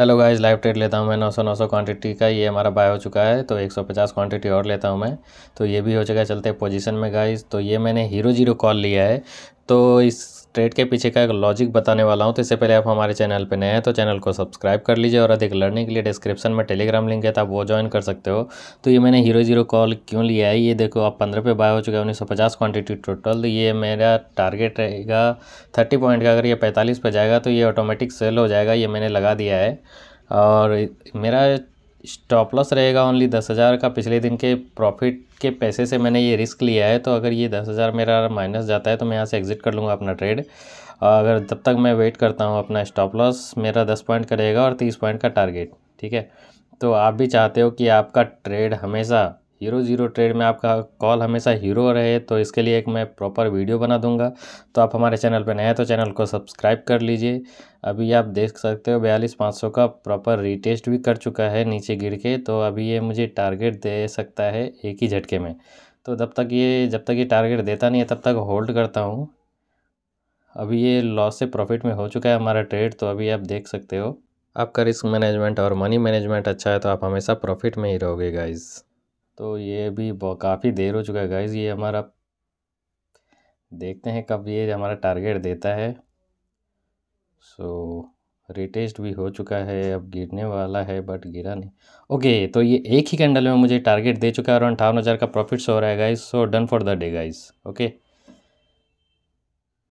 hello guys live trade लेता हूं मैं 900 900 क्वांटिटी का ये हमारा बाय हो चुका है तो 150 क्वांटिटी और लेता हूं मैं तो ये भी हो चुका है चलते पोजीशन में गाइस तो ये मैंने हीरो जीरो कॉल लिया है तो इस ट्रेड के पीछे का एक लॉजिक बताने वाला हूँ तो इससे पहले आप हमारे चैनल पर नए हैं तो चैनल को सब्सक्राइब कर लीजिए और अधिक लर्निंग के लिए डिस्क्रिप्शन में टेलीग्राम लिंक है तो आप वो ज्वाइन कर सकते हो तो ये मैंने हीरो जीरो कॉल क्यों लिया है ये देखो आप पंद्रह पे बाय हो चुके हैं उन्नीस सौ पचास क्वान्टिटी टोटल तो ये मेरा टारगेट रहेगा थर्टी पॉइंट का अगर ये पैंतालीस पर जाएगा तो ये ऑटोमेटिक सेल हो जाएगा ये मैंने लगा दिया है और मेरा स्टॉप लॉस रहेगा ओनली दस हज़ार का पिछले दिन के प्रॉफिट के पैसे से मैंने ये रिस्क लिया है तो अगर ये दस हज़ार मेरा माइनस जाता है तो मैं यहाँ से एग्ज़िट कर लूँगा अपना ट्रेड अगर तब तक मैं वेट करता हूँ अपना स्टॉप लॉस मेरा दस पॉइंट का रहेगा और तीस पॉइंट का टारगेट ठीक है तो आप भी चाहते हो कि आपका ट्रेड हमेशा हीरो ज़ीरो ट्रेड में आपका कॉल हमेशा हीरो रहे तो इसके लिए एक मैं प्रॉपर वीडियो बना दूंगा तो आप हमारे चैनल पर नए हैं तो चैनल को सब्सक्राइब कर लीजिए अभी आप देख सकते हो बयालीस पाँच सौ का प्रॉपर रीटेस्ट भी कर चुका है नीचे गिर के तो अभी ये मुझे टारगेट दे सकता है एक ही झटके में तो जब तक ये जब तक ये टारगेट देता नहीं है तब तक होल्ड करता हूँ अभी ये लॉस से प्रॉफिट में हो चुका है हमारा ट्रेड तो अभी आप देख सकते हो आपका रिस्क मैनेजमेंट और मनी मैनेजमेंट अच्छा है तो आप हमेशा प्रॉफिट में ही रहोगे गाइज़ तो ये अभी काफ़ी देर हो चुका है गाइज़ ये हमारा देखते हैं कब ये हमारा टारगेट देता है सो रिटेस्ट भी हो चुका है अब गिरने वाला है बट गिरा नहीं ओके तो ये एक ही कैंडल में मुझे टारगेट दे चुका है और अंठावन हज़ार का प्रॉफिट्स हो रहा है guys so done for the day guys okay